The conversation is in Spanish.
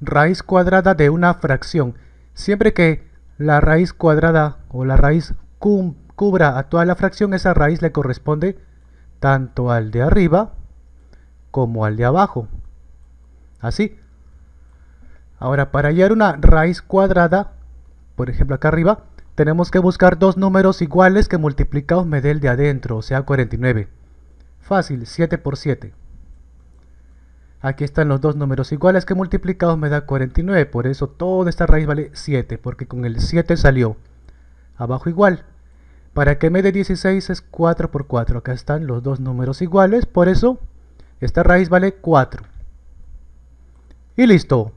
raíz cuadrada de una fracción. Siempre que la raíz cuadrada o la raíz cubra a toda la fracción, esa raíz le corresponde tanto al de arriba como al de abajo. Así. Ahora, para hallar una raíz cuadrada, por ejemplo acá arriba, tenemos que buscar dos números iguales que multiplicados me dé el de adentro, o sea 49. Fácil, 7 por 7. Aquí están los dos números iguales que multiplicados me da 49, por eso toda esta raíz vale 7, porque con el 7 salió. Abajo igual. Para que me dé 16 es 4 por 4, acá están los dos números iguales, por eso esta raíz vale 4. Y listo.